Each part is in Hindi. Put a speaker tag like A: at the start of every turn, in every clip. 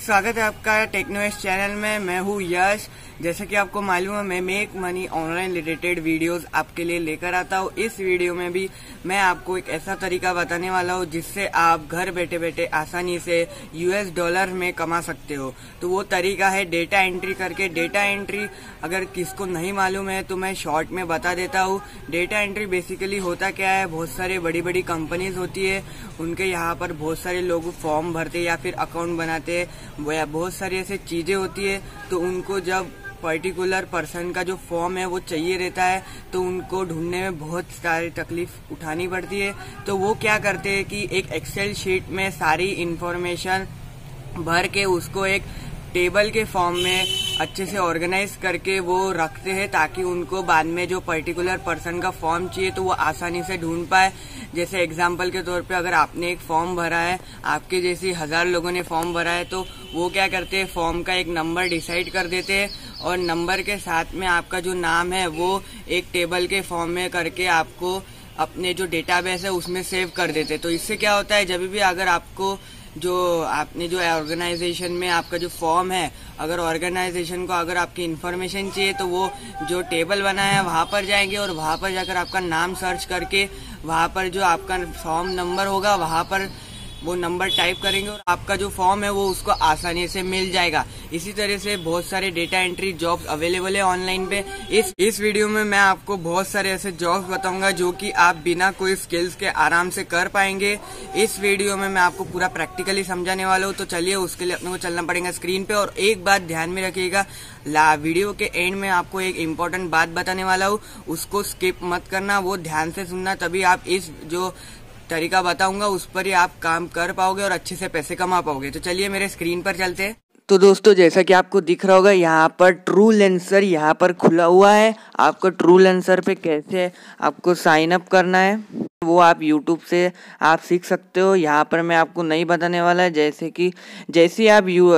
A: स्वागत है आपका एस चैनल में मैं हूँ यश जैसे कि आपको मालूम है मैं make money online related videos आपके लिए लेकर आता हूँ इस वीडियो में भी मैं आपको एक ऐसा तरीका बताने वाला हूँ जिससे आप घर बैठे बैठे आसानी से यूएस डॉलर में कमा सकते हो तो वो तरीका है डेटा एंट्री करके डेटा एंट्री अगर किसको नहीं मालूम है तो मैं शॉर्ट में बता देता हूँ डेटा एंट्री बेसिकली होता क्या है बहुत सारे बड़ी बड़ी कंपनीज होती है उनके यहाँ पर बहुत सारे लोग फॉर्म भरते या फिर अकाउंट बनाते हैं या बहुत सारी ऐसे चीज़ें होती है तो उनको जब पर्टिकुलर पर्सन का जो फॉर्म है वो चाहिए रहता है तो उनको ढूंढने में बहुत सारी तकलीफ उठानी पड़ती है तो वो क्या करते हैं कि एक एक्सेल शीट में सारी इंफॉर्मेशन भर के उसको एक टेबल के फॉर्म में अच्छे से ऑर्गेनाइज करके वो रखते हैं ताकि उनको बाद में जो पर्टिकुलर पर्सन का फॉर्म चाहिए तो वो आसानी से ढूंढ पाए जैसे एग्जाम्पल के तौर पे अगर आपने एक फॉर्म भरा है आपके जैसे हजार लोगों ने फॉर्म भरा है तो वो क्या करते हैं फॉर्म का एक नंबर डिसाइड कर देते हैं और नंबर के साथ में आपका जो नाम है वो एक टेबल के फॉर्म में करके आपको अपने जो डेटाबेस है उसमें सेव कर देते तो इससे क्या होता है जब भी अगर आपको जो आपने जो ऑर्गेनाइजेशन में आपका जो फॉर्म है अगर ऑर्गेनाइजेशन को अगर आपकी इन्फॉर्मेशन चाहिए तो वो जो टेबल बना है वहाँ पर जाएंगे और वहाँ पर जाकर आपका नाम सर्च करके वहाँ पर जो आपका फॉर्म नंबर होगा वहाँ पर वो नंबर टाइप करेंगे और आपका जो फॉर्म है वो उसको आसानी से मिल जाएगा इसी तरह से बहुत सारे डेटा एंट्री जॉब्स अवेलेबल है ऑनलाइन पे इस इस वीडियो में मैं आपको बहुत सारे ऐसे जॉब्स बताऊंगा जो कि आप बिना कोई स्किल्स के आराम से कर पाएंगे इस वीडियो में मैं आपको पूरा प्रैक्टिकली समझाने वाला हूँ तो चलिए उसके लिए अपने को चलना पड़ेगा स्क्रीन पे और एक बात ध्यान में रखिएगा ला वीडियो के एंड में आपको एक इम्पोर्टेंट बात बताने वाला हूँ उसको स्किप मत करना वो ध्यान से सुनना तभी आप इस जो तरीका बताऊंगा उस पर ही आप काम कर पाओगे और अच्छे से पैसे कमा पाओगे तो चलिए मेरे स्क्रीन पर चलते हैं तो दोस्तों जैसा कि आपको दिख रहा होगा यहाँ पर ट्रू लेंसर यहाँ पर खुला हुआ है आपको ट्रू लेंसर पे कैसे आपको साइन अप करना है वो आप YouTube से आप सीख सकते हो यहाँ पर मैं आपको नहीं बताने वाला है जैसे कि जैसे आप यू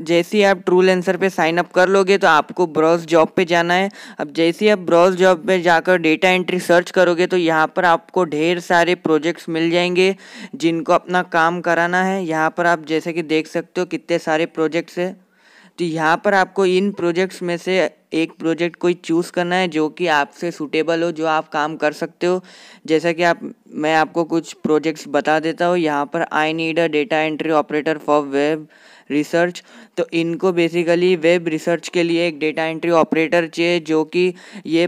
A: जैसे ही आप ट्रू लेंसर पे साइन अप कर लोगे तो आपको ब्रॉज जॉब पे जाना है अब जैसे ही आप ब्रॉज जॉब पे जाकर डेटा एंट्री सर्च करोगे तो यहाँ पर आपको ढेर सारे प्रोजेक्ट्स मिल जाएंगे जिनको अपना काम कराना है यहाँ पर आप जैसे कि देख सकते हो कितने सारे प्रोजेक्ट्स है तो यहाँ पर आपको इन प्रोजेक्ट्स में से एक प्रोजेक्ट कोई चूज़ करना है जो कि आपसे सूटेबल हो जो आप काम कर सकते हो जैसा कि आप मैं आपको कुछ प्रोजेक्ट्स बता देता हूँ यहाँ पर I need a data entry operator for web research तो इनको बेसिकली वेब रिसर्च के लिए एक डेटा एंट्री ऑपरेटर चाहिए जो कि ये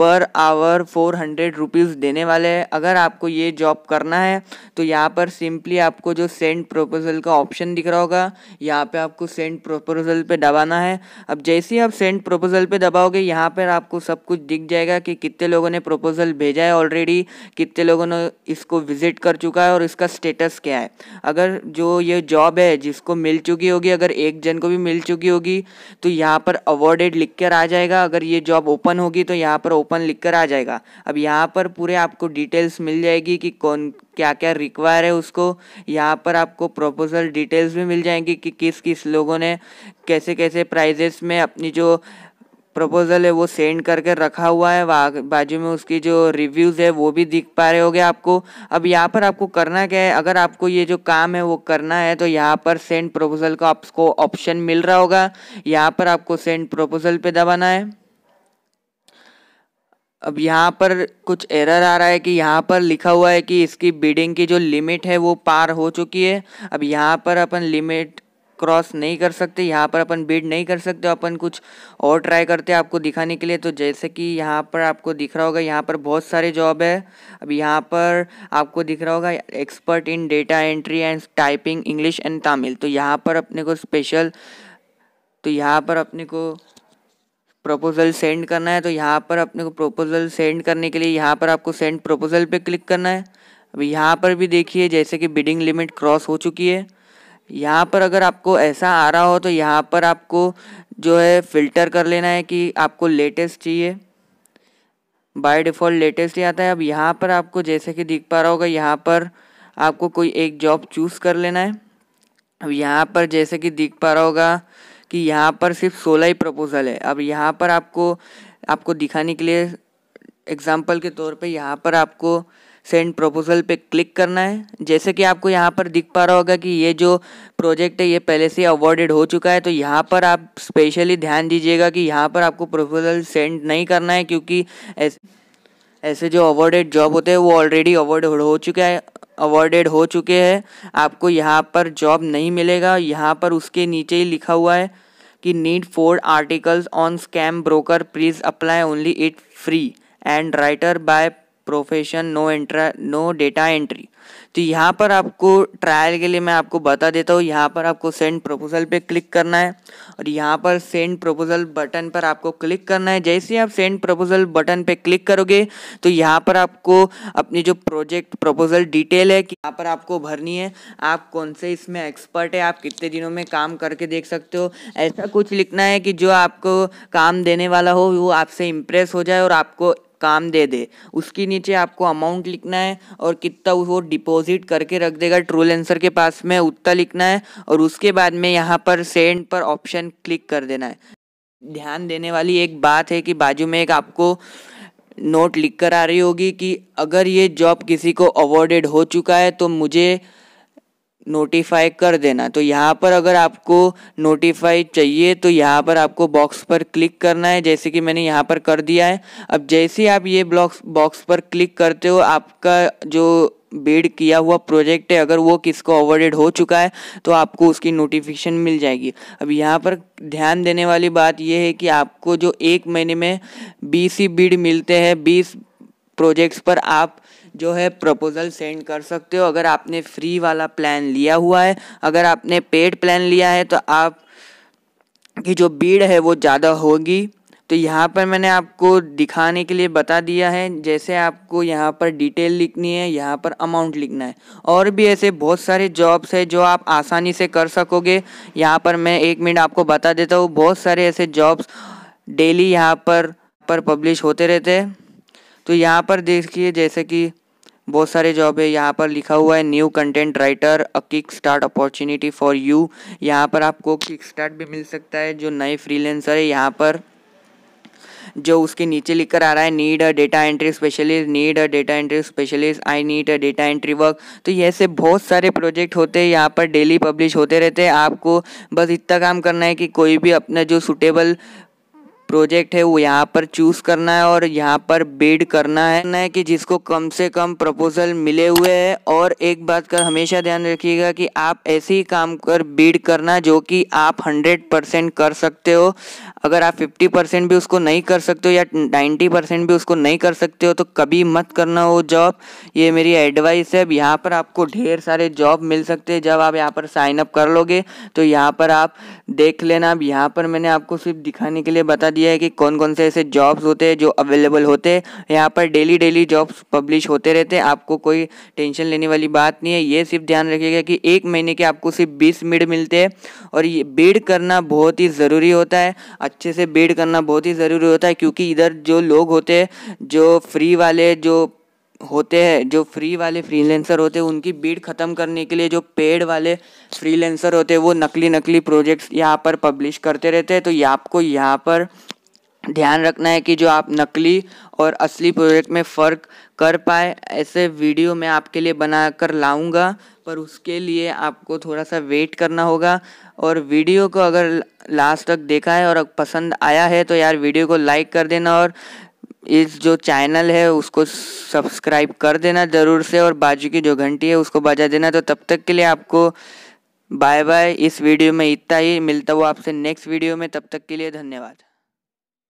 A: per hour four hundred rupees देने वाले हैं अगर आपको ये जॉब करना है तो यहाँ पर सिंपली आपको जो सेंड प्रपोजल का ऑप्शन दिख रहा होगा यहाँ पे आपको सेंड प्रपोजल पे दबाना है अब जैसे ही आप सेंड प्रपोजल पे दबाओगे यहाँ पर आपको सब कुछ दिख जाएगा कि कितने लोगों ने प्रपोजल भेजा है ऑलरेडी कितने लोगों ने इसको विजिट कर चुका है और इसका स्टेटस क्या है अगर जो ये जॉब है जिसको मिल चुकी होगी अगर एक जन को भी मिल चुकी होगी तो यहाँ पर अवॉर्डेड लिख कर आ जाएगा अगर ये जॉब ओपन होगी तो यहाँ पर ओपन लिख कर आ जाएगा अब यहाँ पर पूरे आपको डिटेल्स मिल जाएगी कि कौन क्या क्या रिक्वायर है उसको यहाँ पर आपको प्रपोजल डिटेल्स भी मिल जाएंगी कि किस किस लोगों ने कैसे कैसे प्राइजेस में अपनी जो प्रपोजल है वो सेंड करके रखा हुआ है बाजू में उसकी जो रिव्यूज़ है वो भी दिख पा रहे होंगे आपको अब यहाँ पर आपको करना क्या है अगर आपको ये जो काम है वो करना है तो यहाँ पर सेंड प्रपोजल का आपको ऑप्शन मिल रहा होगा यहाँ पर आपको सेंड प्रपोजल पे दबाना है अब यहाँ पर कुछ एरर आ रहा है कि यहाँ पर लिखा हुआ है कि इसकी बीडिंग की जो लिमिट है वो पार हो चुकी है अब यहाँ पर अपन लिमिट क्रॉस नहीं कर सकते यहाँ पर अपन बीड नहीं कर सकते अपन कुछ और ट्राई करते हैं आपको दिखाने के लिए तो जैसे कि यहाँ पर आपको दिख रहा होगा यहाँ पर बहुत सारे जॉब है अब यहाँ पर आपको दिख रहा होगा expert in data entry and typing English and Tamil तो यहाँ पर अपने को स्पेशल तो यहाँ पर अपने को प्रपोजल सेंड करना है तो यहाँ पर अपने को प्रपोजल सेंड करने के लिए यहाँ पर आपको सेंड प्रपोजल पे क्लिक करना है अब यहाँ पर भी देखिए जैसे कि बिडिंग लिमिट क्रॉस हो चुकी है यहाँ पर अगर आपको ऐसा आ रहा हो तो यहाँ पर आपको जो है फ़िल्टर कर लेना है कि आपको लेटेस्ट चाहिए बाय डिफ़ॉल्ट लेटेस्ट ही आता है अब यहाँ पर आपको जैसे कि दिख पा रहा होगा यहाँ पर आपको कोई एक जॉब चूज़ कर लेना है अब यहाँ पर जैसे कि दिख पा रहा होगा कि यहाँ पर सिर्फ सोलह ही प्रपोज़ल है अब यहाँ पर आपको आपको दिखाने के लिए एग्जाम्पल के तौर पर यहाँ पर आपको सेंड प्रपोजल पे क्लिक करना है जैसे कि आपको यहाँ पर दिख पा रहा होगा कि ये जो प्रोजेक्ट है ये पहले से अवॉर्डेड हो चुका है तो यहाँ पर आप स्पेशली ध्यान दीजिएगा कि यहाँ पर आपको प्रपोजल सेंड नहीं करना है क्योंकि ऐसे ऐसे जो अवॉर्डेड जॉब होते हैं वो ऑलरेडी अवॉर्ड हो चुका है अवॉर्डेड हो चुके हैं आपको यहाँ पर जॉब नहीं मिलेगा यहाँ पर उसके नीचे ही लिखा हुआ है कि need four articles on scam broker please apply only it free and writer by profession no extra no data entry तो यहाँ पर आपको ट्रायल के लिए मैं आपको बता देता हूँ यहाँ पर आपको सेंड प्रपोजल पे क्लिक करना है और यहाँ पर सेंड प्रपोजल बटन पर आपको क्लिक करना है जैसे आप सेंड प्रपोजल बटन पे क्लिक करोगे तो यहाँ पर आपको अपनी जो प्रोजेक्ट प्रपोजल डिटेल है कि यहाँ पर आपको भरनी है आप कौन से इसमें एक्सपर्ट है आप कितने दिनों में काम करके देख सकते हो ऐसा कुछ लिखना है कि जो आपको काम देने वाला हो वो आपसे इम्प्रेस हो जाए और आपको काम दे दे उसके नीचे आपको अमाउंट लिखना है और कितना वो डिपॉजिट करके रख देगा ट्रोल एंसर के पास में उतना लिखना है और उसके बाद में यहाँ पर सेंड पर ऑप्शन क्लिक कर देना है ध्यान देने वाली एक बात है कि बाजू में एक आपको नोट लिख कर आ रही होगी कि अगर ये जॉब किसी को अवॉर्डेड हो चुका है तो मुझे नोटिफाई कर देना तो यहाँ पर अगर आपको नोटिफाई चाहिए तो यहाँ पर आपको बॉक्स पर क्लिक करना है जैसे कि मैंने यहाँ पर कर दिया है अब जैसे ही आप ये ब्लॉक्स बॉक्स पर क्लिक करते हो आपका जो बेड किया हुआ प्रोजेक्ट है अगर वो किसको अवॉर्डेड हो चुका है तो आपको उसकी नोटिफिकेशन मिल जाएगी अब यहाँ पर ध्यान देने वाली बात यह है कि आपको जो एक महीने में बीस ही बीड मिलते हैं बीस प्रोजेक्ट्स पर आप जो है प्रपोज़ल सेंड कर सकते हो अगर आपने फ्री वाला प्लान लिया हुआ है अगर आपने पेड प्लान लिया है तो आप की जो भीड़ है वो ज़्यादा होगी तो यहाँ पर मैंने आपको दिखाने के लिए बता दिया है जैसे आपको यहाँ पर डिटेल लिखनी है यहाँ पर अमाउंट लिखना है और भी ऐसे बहुत सारे जॉब्स है जो आप आसानी से कर सकोगे यहाँ पर मैं एक मिनट आपको बता देता हूँ बहुत सारे ऐसे जॉब्स डेली यहाँ पर पर पब्लिश होते रहते हैं तो यहाँ पर देखिए जैसे कि बहुत सारे जॉब है यहाँ पर लिखा हुआ है new content writer a kickstart opportunity for you यहाँ पर आपको किक स्टार्ट भी मिल सकता है जो नए फ्रीलेंसर है यहाँ पर जो उसके नीचे लिख कर आ रहा है need a data entry specialist need a data entry specialist I need a data entry work तो ये से बहुत सारे प्रोजेक्ट होते हैं यहाँ पर डेली पब्लिश होते रहते हैं आपको बस इतना काम करना है कि कोई भी अपना जो सुटेबल प्रोजेक्ट है वो यहाँ पर चूज़ करना है और यहाँ पर बिड करना है कि जिसको कम से कम प्रपोजल मिले हुए है और एक बात का हमेशा ध्यान रखिएगा कि आप ऐसे ही काम कर बिड करना जो कि आप 100 परसेंट कर सकते हो अगर आप 50 परसेंट भी उसको नहीं कर सकते हो या 90 परसेंट भी उसको नहीं कर सकते हो तो कभी मत करना वो जॉब ये मेरी एडवाइस है यहाँ पर आपको ढेर सारे जॉब मिल सकते हैं जब आप यहाँ पर साइन अप कर लोगे तो यहाँ पर आप देख लेना अब यहाँ पर मैंने आपको सिर्फ दिखाने के लिए बता दिया दिया है कि कौन कौन से ऐसे जॉब्स होते हैं जो अवेलेबल होते हैं यहाँ पर डेली डेली जॉब्स पब्लिश होते रहते हैं आपको कोई टेंशन लेने वाली बात नहीं है ये सिर्फ ध्यान रखिएगा कि एक महीने के आपको सिर्फ बीस मिड मिलते हैं और ये बीड करना बहुत ही ज़रूरी होता है अच्छे से बीड करना बहुत ही ज़रूरी होता है क्योंकि इधर जो लोग होते हैं जो फ्री वाले जो होते हैं जो फ्री वाले फ्रीलेंसर होते हैं उनकी बीड ख़त्म करने के लिए जो पेड वाले फ्रीलेंसर होते हैं वो नकली नकली प्रोजेक्ट्स यहाँ पर पब्लिश करते रहते हैं तो ये आपको यहाँ पर ध्यान रखना है कि जो आप नकली और असली प्रोजेक्ट में फ़र्क कर पाए ऐसे वीडियो मैं आपके लिए बना कर लाऊँगा पर उसके लिए आपको थोड़ा सा वेट करना होगा और वीडियो को अगर लास्ट तक देखा है और पसंद आया है तो यार वीडियो को लाइक कर देना और इस जो चैनल है उसको सब्सक्राइब कर देना ज़रूर से और बाजू की जो घंटी है उसको बजा देना तो तब तक के लिए आपको बाय बाय इस वीडियो में इतना ही मिलता हुआ आपसे नेक्स्ट वीडियो में तब तक के लिए धन्यवाद